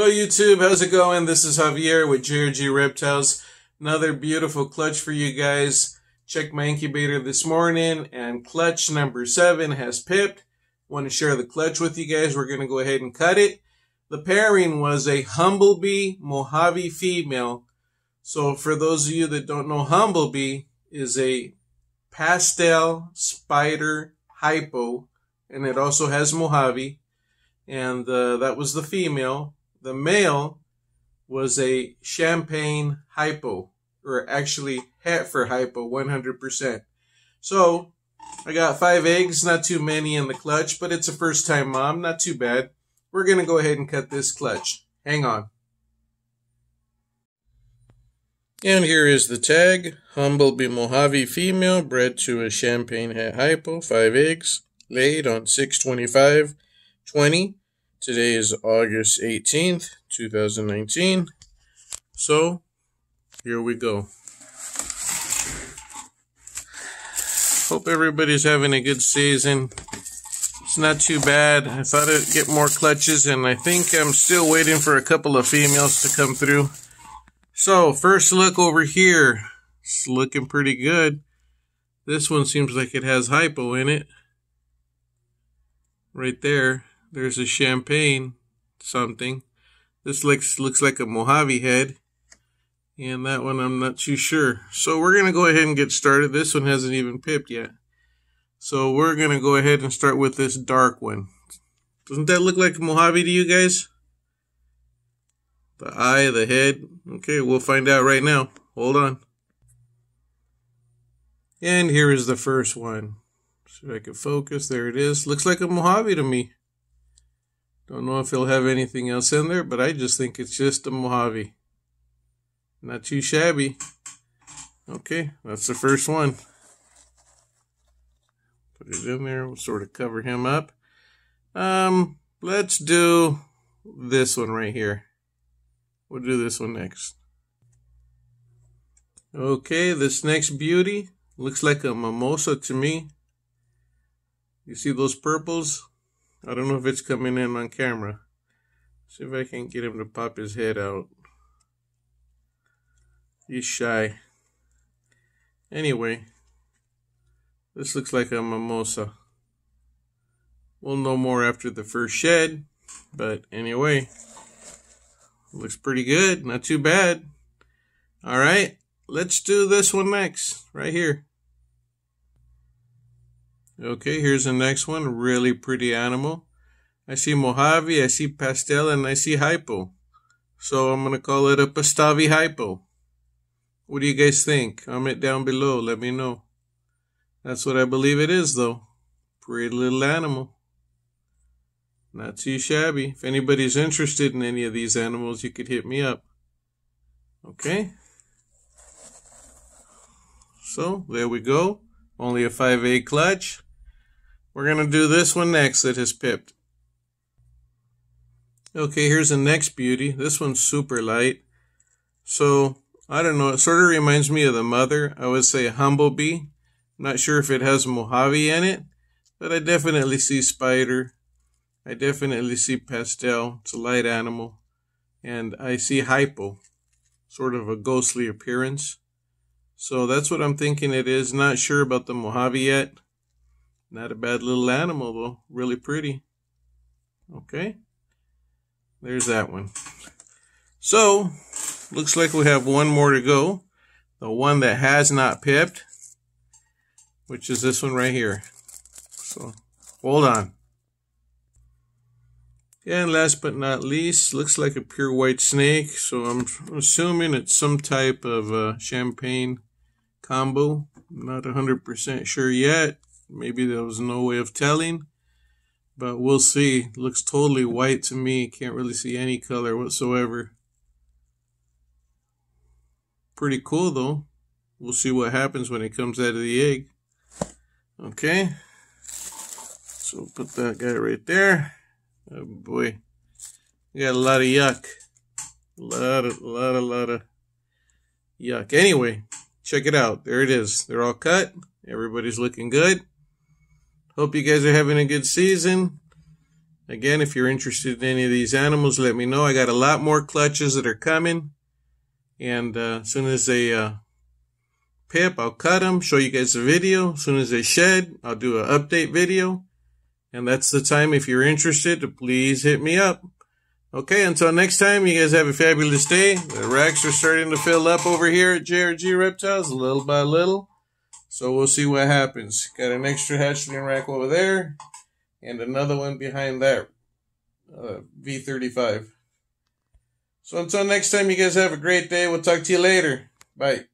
Hello YouTube, how's it going? This is Javier with JRG Reptiles. Another beautiful clutch for you guys. Checked my incubator this morning and clutch number 7 has pipped. Want to share the clutch with you guys. We're going to go ahead and cut it. The pairing was a Humblebee Mojave female. So for those of you that don't know, Humblebee is a pastel spider hypo and it also has Mojave and uh, that was the female. The male was a champagne hypo, or actually for hypo, 100%. So I got five eggs, not too many in the clutch, but it's a first time mom, not too bad. We're going to go ahead and cut this clutch. Hang on. And here is the tag Humblebee Mojave female, bred to a champagne hat hypo, 5 eggs, laid on 625 20. Today is August 18th, 2019. So, here we go. Hope everybody's having a good season. It's not too bad. I thought I'd get more clutches, and I think I'm still waiting for a couple of females to come through. So, first look over here. It's looking pretty good. This one seems like it has hypo in it. Right there. There's a champagne something. This looks looks like a Mojave head. And that one I'm not too sure. So we're going to go ahead and get started. This one hasn't even pipped yet. So we're going to go ahead and start with this dark one. Doesn't that look like Mojave to you guys? The eye, the head. Okay, we'll find out right now. Hold on. And here is the first one. See if I can focus. There it is. Looks like a Mojave to me. Don't know if he'll have anything else in there, but I just think it's just a Mojave. Not too shabby. Okay, that's the first one. Put it in there. We'll sort of cover him up. Um, let's do this one right here. We'll do this one next. Okay, this next beauty looks like a mimosa to me. You see those purples? I don't know if it's coming in on camera. See if I can get him to pop his head out. He's shy. Anyway, this looks like a mimosa. We'll know more after the first shed, but anyway, looks pretty good. Not too bad. All right, let's do this one next, right here. Okay, here's the next one. Really pretty animal. I see Mojave, I see Pastel, and I see Hypo. So I'm going to call it a Pastavi Hypo. What do you guys think? Comment down below. Let me know. That's what I believe it is, though. Pretty little animal. Not too shabby. If anybody's interested in any of these animals, you could hit me up. Okay? So, there we go. Only a 5A clutch. We're going to do this one next that has pipped. Okay, here's the next beauty. This one's super light. So, I don't know, it sort of reminds me of the mother. I would say humblebee. Not sure if it has Mojave in it, but I definitely see spider. I definitely see pastel. It's a light animal. And I see hypo, sort of a ghostly appearance. So that's what I'm thinking it is. Not sure about the Mojave yet. Not a bad little animal, though. Really pretty. Okay. There's that one. So, looks like we have one more to go. The one that has not pipped, which is this one right here. So, hold on. And last but not least, looks like a pure white snake. So I'm assuming it's some type of uh, champagne combo. I'm not 100% sure yet. Maybe there was no way of telling, but we'll see. Looks totally white to me. Can't really see any color whatsoever. Pretty cool though. We'll see what happens when it comes out of the egg. Okay. So put that guy right there. Oh boy. got a lot of yuck. A lot of, a lot, a lot of yuck. Anyway, check it out. There it is. They're all cut. Everybody's looking good. Hope you guys are having a good season. Again, if you're interested in any of these animals, let me know. I got a lot more clutches that are coming. And uh, as soon as they uh, pip, I'll cut them, show you guys the video. As soon as they shed, I'll do an update video. And that's the time, if you're interested, to please hit me up. Okay, until next time, you guys have a fabulous day. The racks are starting to fill up over here at JRG Reptiles, little by little. So we'll see what happens. Got an extra hatchling rack over there and another one behind that uh, V35. So until next time, you guys have a great day. We'll talk to you later. Bye.